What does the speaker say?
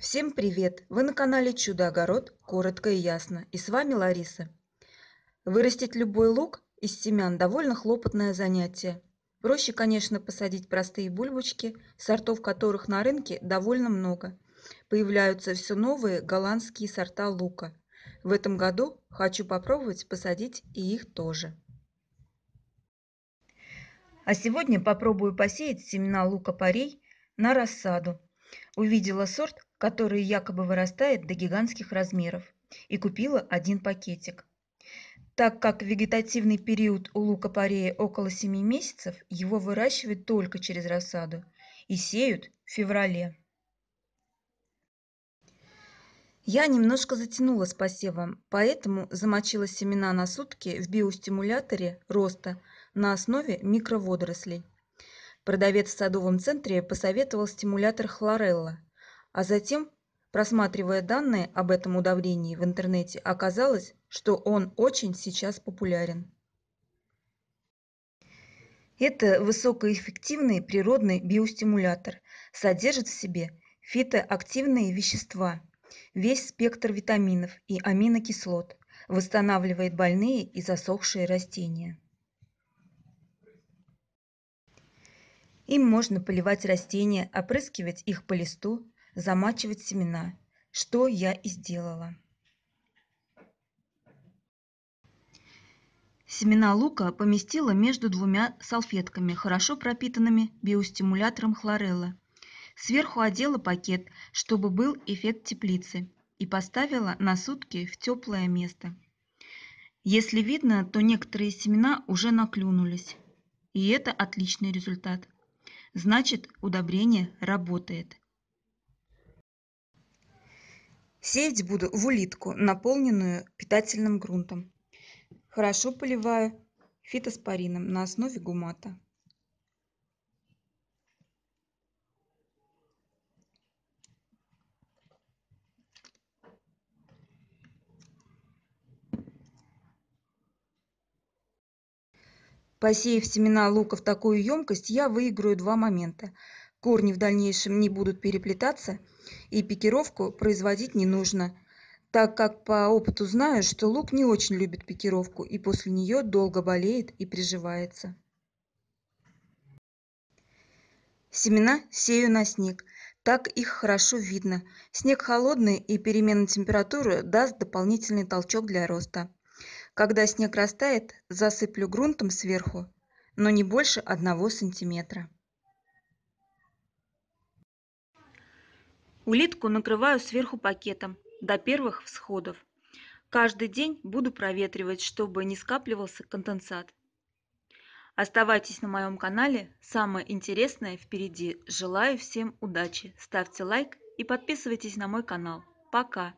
Всем привет! Вы на канале Чудо Огород, коротко и ясно. И с вами Лариса. Вырастить любой лук из семян довольно хлопотное занятие. Проще, конечно, посадить простые бульбочки, сортов которых на рынке довольно много. Появляются все новые голландские сорта лука. В этом году хочу попробовать посадить и их тоже. А сегодня попробую посеять семена лука-порей на рассаду Увидела сорт, который якобы вырастает до гигантских размеров, и купила один пакетик. Так как вегетативный период у лука-порея около 7 месяцев, его выращивают только через рассаду и сеют в феврале. Я немножко затянула с посевом, поэтому замочила семена на сутки в биостимуляторе роста на основе микроводорослей продавец в садовом центре посоветовал стимулятор хлорелла а затем просматривая данные об этом удобрении в интернете оказалось что он очень сейчас популярен это высокоэффективный природный биостимулятор содержит в себе фитоактивные вещества весь спектр витаминов и аминокислот восстанавливает больные и засохшие растения Им можно поливать растения, опрыскивать их по листу, замачивать семена, что я и сделала. Семена лука поместила между двумя салфетками, хорошо пропитанными биостимулятором хлорелла. Сверху одела пакет, чтобы был эффект теплицы, и поставила на сутки в теплое место. Если видно, то некоторые семена уже наклюнулись. И это отличный результат значит удобрение работает. Сеять буду в улитку, наполненную питательным грунтом. Хорошо поливаю фитоспорином на основе гумата. Посеяв семена лука в такую емкость, я выиграю два момента. Корни в дальнейшем не будут переплетаться, и пикировку производить не нужно, так как по опыту знаю, что лук не очень любит пикировку и после нее долго болеет и приживается. Семена сею на снег. Так их хорошо видно. Снег холодный и перемена температуры даст дополнительный толчок для роста когда снег растает засыплю грунтом сверху но не больше одного сантиметра улитку накрываю сверху пакетом до первых всходов каждый день буду проветривать чтобы не скапливался конденсат Оставайтесь на моем канале, самое интересное впереди. Желаю всем удачи, ставьте лайк и подписывайтесь на мой канал. Пока!